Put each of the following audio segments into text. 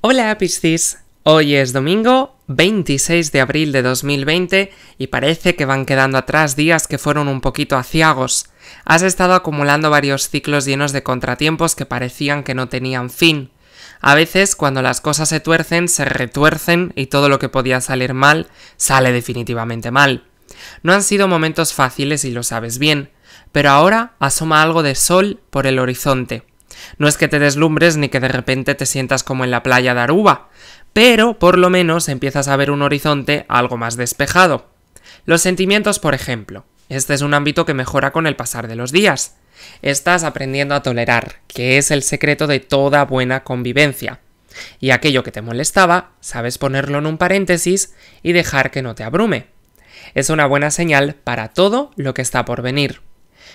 Hola Piscis, hoy es domingo 26 de abril de 2020 y parece que van quedando atrás días que fueron un poquito aciagos. Has estado acumulando varios ciclos llenos de contratiempos que parecían que no tenían fin. A veces cuando las cosas se tuercen, se retuercen y todo lo que podía salir mal sale definitivamente mal. No han sido momentos fáciles y lo sabes bien, pero ahora asoma algo de sol por el horizonte. No es que te deslumbres ni que de repente te sientas como en la playa de Aruba, pero por lo menos empiezas a ver un horizonte algo más despejado. Los sentimientos, por ejemplo. Este es un ámbito que mejora con el pasar de los días. Estás aprendiendo a tolerar, que es el secreto de toda buena convivencia. Y aquello que te molestaba, sabes ponerlo en un paréntesis y dejar que no te abrume. Es una buena señal para todo lo que está por venir.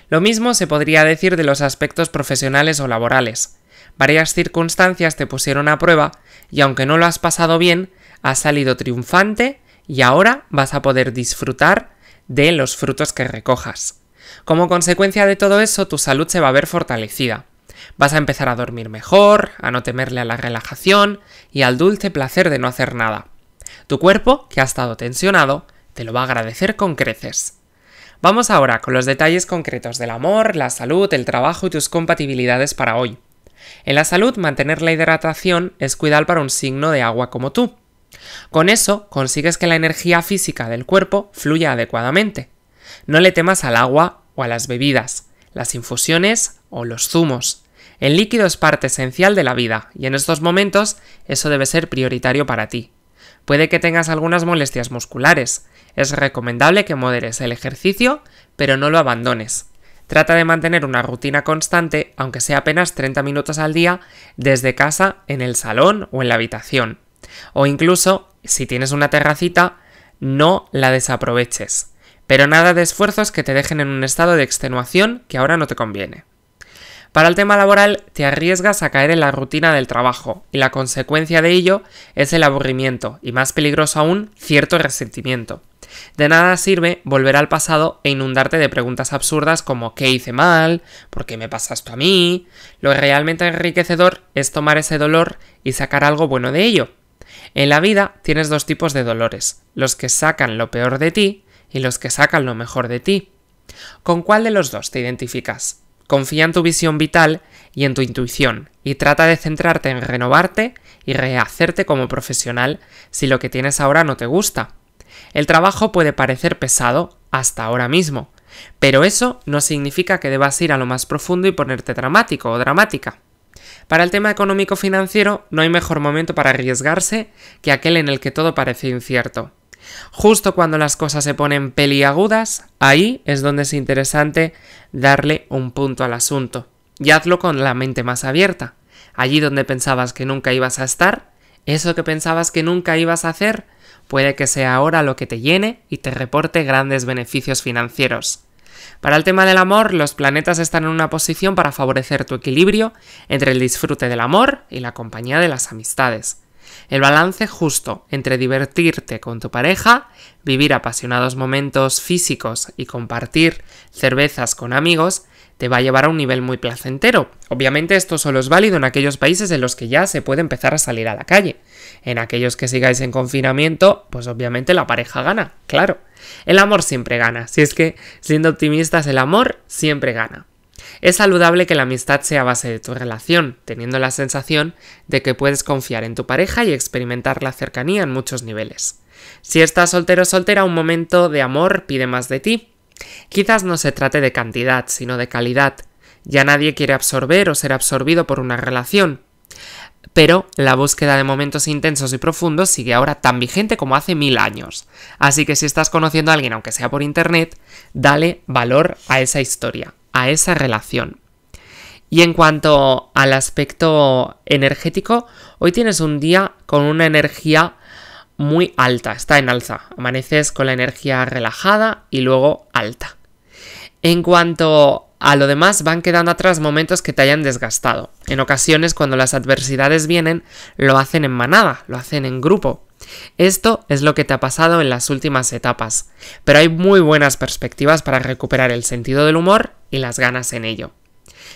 Lo mismo se podría decir de los aspectos profesionales o laborales. Varias circunstancias te pusieron a prueba y aunque no lo has pasado bien, has salido triunfante y ahora vas a poder disfrutar de los frutos que recojas. Como consecuencia de todo eso, tu salud se va a ver fortalecida. Vas a empezar a dormir mejor, a no temerle a la relajación y al dulce placer de no hacer nada. Tu cuerpo, que ha estado tensionado, te lo va a agradecer con creces. Vamos ahora con los detalles concretos del amor, la salud, el trabajo y tus compatibilidades para hoy. En la salud, mantener la hidratación es cuidar para un signo de agua como tú. Con eso consigues que la energía física del cuerpo fluya adecuadamente. No le temas al agua o a las bebidas, las infusiones o los zumos. El líquido es parte esencial de la vida y en estos momentos eso debe ser prioritario para ti. Puede que tengas algunas molestias musculares. Es recomendable que moderes el ejercicio, pero no lo abandones. Trata de mantener una rutina constante, aunque sea apenas 30 minutos al día, desde casa, en el salón o en la habitación. O incluso, si tienes una terracita, no la desaproveches. Pero nada de esfuerzos que te dejen en un estado de extenuación que ahora no te conviene. Para el tema laboral te arriesgas a caer en la rutina del trabajo y la consecuencia de ello es el aburrimiento y más peligroso aún cierto resentimiento. De nada sirve volver al pasado e inundarte de preguntas absurdas como ¿qué hice mal? ¿por qué me pasa esto a mí? Lo realmente enriquecedor es tomar ese dolor y sacar algo bueno de ello. En la vida tienes dos tipos de dolores, los que sacan lo peor de ti y los que sacan lo mejor de ti. ¿Con cuál de los dos te identificas? Confía en tu visión vital y en tu intuición y trata de centrarte en renovarte y rehacerte como profesional si lo que tienes ahora no te gusta. El trabajo puede parecer pesado hasta ahora mismo, pero eso no significa que debas ir a lo más profundo y ponerte dramático o dramática. Para el tema económico financiero no hay mejor momento para arriesgarse que aquel en el que todo parece incierto. Justo cuando las cosas se ponen peliagudas, ahí es donde es interesante darle un punto al asunto. Y hazlo con la mente más abierta. Allí donde pensabas que nunca ibas a estar, eso que pensabas que nunca ibas a hacer, puede que sea ahora lo que te llene y te reporte grandes beneficios financieros. Para el tema del amor, los planetas están en una posición para favorecer tu equilibrio entre el disfrute del amor y la compañía de las amistades el balance justo entre divertirte con tu pareja, vivir apasionados momentos físicos y compartir cervezas con amigos, te va a llevar a un nivel muy placentero. Obviamente esto solo es válido en aquellos países en los que ya se puede empezar a salir a la calle. En aquellos que sigáis en confinamiento, pues obviamente la pareja gana, claro. El amor siempre gana, si es que siendo optimistas el amor siempre gana. Es saludable que la amistad sea base de tu relación, teniendo la sensación de que puedes confiar en tu pareja y experimentar la cercanía en muchos niveles. Si estás soltero o soltera, un momento de amor pide más de ti. Quizás no se trate de cantidad, sino de calidad. Ya nadie quiere absorber o ser absorbido por una relación. Pero la búsqueda de momentos intensos y profundos sigue ahora tan vigente como hace mil años. Así que si estás conociendo a alguien, aunque sea por internet, dale valor a esa historia a esa relación. Y en cuanto al aspecto energético, hoy tienes un día con una energía muy alta, está en alza. Amaneces con la energía relajada y luego alta. En cuanto a lo demás, van quedando atrás momentos que te hayan desgastado. En ocasiones, cuando las adversidades vienen, lo hacen en manada, lo hacen en grupo. Esto es lo que te ha pasado en las últimas etapas, pero hay muy buenas perspectivas para recuperar el sentido del humor y las ganas en ello.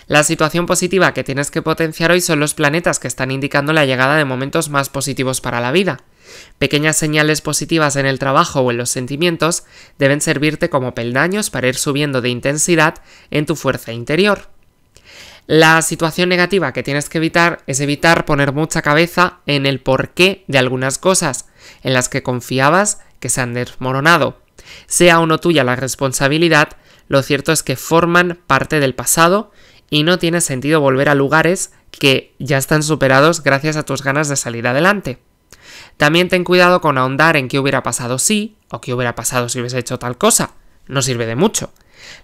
La situación positiva que tienes que potenciar hoy son los planetas que están indicando la llegada de momentos más positivos para la vida. Pequeñas señales positivas en el trabajo o en los sentimientos deben servirte como peldaños para ir subiendo de intensidad en tu fuerza interior. La situación negativa que tienes que evitar es evitar poner mucha cabeza en el porqué de algunas cosas en las que confiabas que se han desmoronado. Sea o no tuya la responsabilidad, lo cierto es que forman parte del pasado y no tiene sentido volver a lugares que ya están superados gracias a tus ganas de salir adelante. También ten cuidado con ahondar en qué hubiera pasado si o qué hubiera pasado si hubiese hecho tal cosa. No sirve de mucho.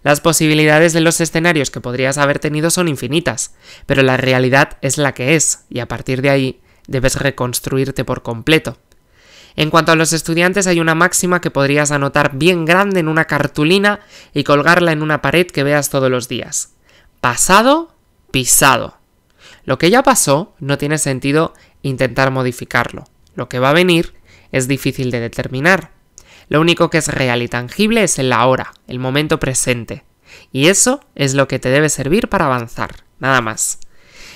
Las posibilidades de los escenarios que podrías haber tenido son infinitas, pero la realidad es la que es, y a partir de ahí debes reconstruirte por completo. En cuanto a los estudiantes, hay una máxima que podrías anotar bien grande en una cartulina y colgarla en una pared que veas todos los días. Pasado, pisado. Lo que ya pasó no tiene sentido intentar modificarlo. Lo que va a venir es difícil de determinar. Lo único que es real y tangible es el ahora, el momento presente. Y eso es lo que te debe servir para avanzar, nada más.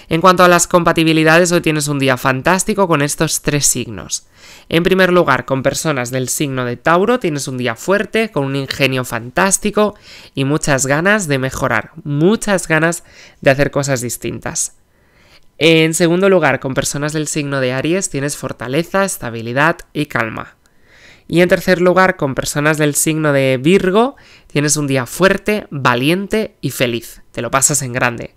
En cuanto a las compatibilidades, hoy tienes un día fantástico con estos tres signos. En primer lugar, con personas del signo de Tauro, tienes un día fuerte, con un ingenio fantástico y muchas ganas de mejorar, muchas ganas de hacer cosas distintas. En segundo lugar, con personas del signo de Aries, tienes fortaleza, estabilidad y calma. Y en tercer lugar, con personas del signo de Virgo, tienes un día fuerte, valiente y feliz. Te lo pasas en grande.